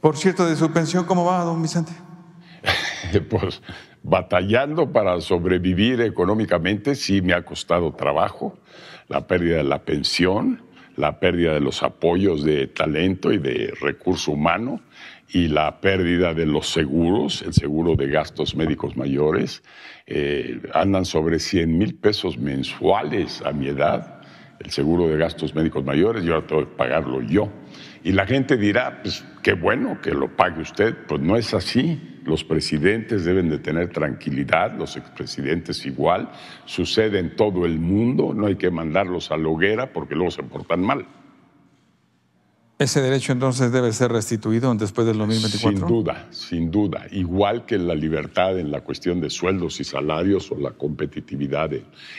Por cierto, de su pensión, ¿cómo va, don Vicente? pues batallando para sobrevivir económicamente, sí me ha costado trabajo, la pérdida de la pensión, la pérdida de los apoyos de talento y de recurso humano y la pérdida de los seguros, el seguro de gastos médicos mayores, eh, andan sobre 100 mil pesos mensuales a mi edad el seguro de gastos médicos mayores yo ahora tengo que pagarlo yo. Y la gente dirá, pues qué bueno que lo pague usted, pues no es así. Los presidentes deben de tener tranquilidad, los expresidentes igual, sucede en todo el mundo, no hay que mandarlos a la hoguera porque luego se portan mal. ¿Ese derecho entonces debe ser restituido después del 2024? Sin duda, sin duda. Igual que la libertad en la cuestión de sueldos y salarios o la competitividad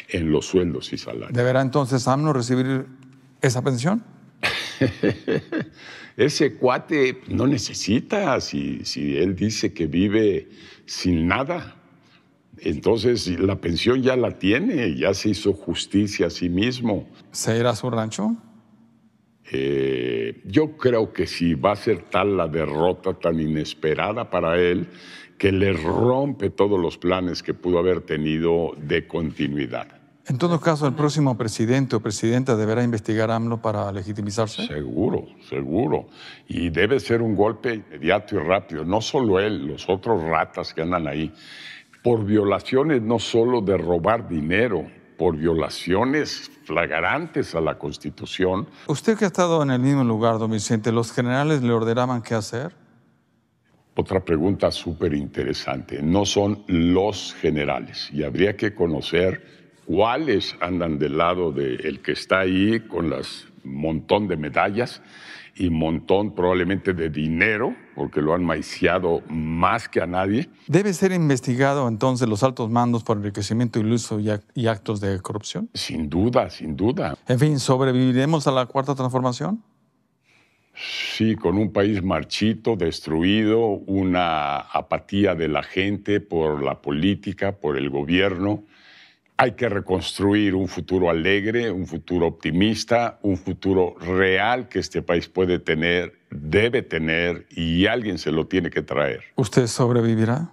en, los sueldos y salarios. ¿Deberá entonces AMNO recibir esa pensión? Ese cuate no necesita, si, si él dice que vive sin nada, entonces la pensión ya la tiene, ya se hizo justicia a sí mismo. ¿Se irá a su rancho? Eh, yo creo que sí, va a ser tal la derrota tan inesperada para él que le rompe todos los planes que pudo haber tenido de continuidad. En todo caso, el próximo presidente o presidenta deberá investigar AMLO para legitimizarse. Seguro, seguro. Y debe ser un golpe inmediato y rápido. No solo él, los otros ratas que andan ahí. Por violaciones no solo de robar dinero, por violaciones flagrantes a la Constitución. Usted que ha estado en el mismo lugar, don Vicente, ¿los generales le ordenaban qué hacer? Otra pregunta súper interesante. No son los generales y habría que conocer cuáles andan del lado del el que está ahí con las montón de medallas y montón probablemente de dinero, porque lo han maiciado más que a nadie. ¿Debe ser investigado entonces los altos mandos por enriquecimiento iluso y actos de corrupción? Sin duda, sin duda. En fin, ¿sobreviviremos a la cuarta transformación? Sí, con un país marchito, destruido, una apatía de la gente por la política, por el gobierno. Hay que reconstruir un futuro alegre, un futuro optimista, un futuro real que este país puede tener, debe tener y alguien se lo tiene que traer. ¿Usted sobrevivirá?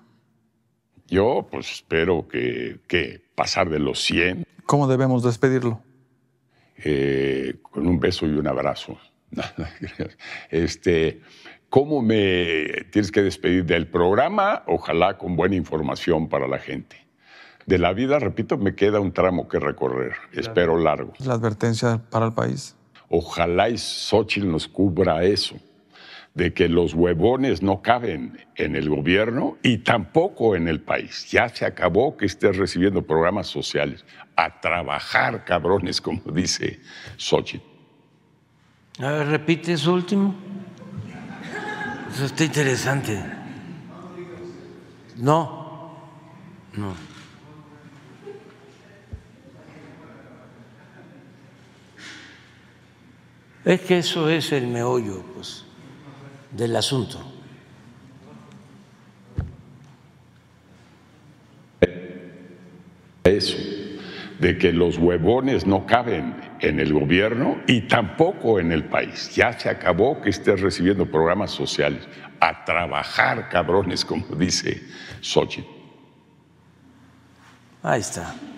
Yo pues espero que, pasar de los 100. ¿Cómo debemos despedirlo? Eh, con un beso y un abrazo. este, ¿Cómo me tienes que despedir del programa? Ojalá con buena información para la gente de la vida, repito, me queda un tramo que recorrer, espero largo. La advertencia para el país. Ojalá y Xochitl nos cubra eso, de que los huevones no caben en el gobierno y tampoco en el país. Ya se acabó que estés recibiendo programas sociales. A trabajar, cabrones, como dice Xochitl. A ver, repite eso último. Eso está interesante. No, no. Es que eso es el meollo pues, del asunto. Eh, eso, de que los huevones no caben en el gobierno y tampoco en el país. Ya se acabó que estés recibiendo programas sociales. A trabajar, cabrones, como dice Xochitl. Ahí está.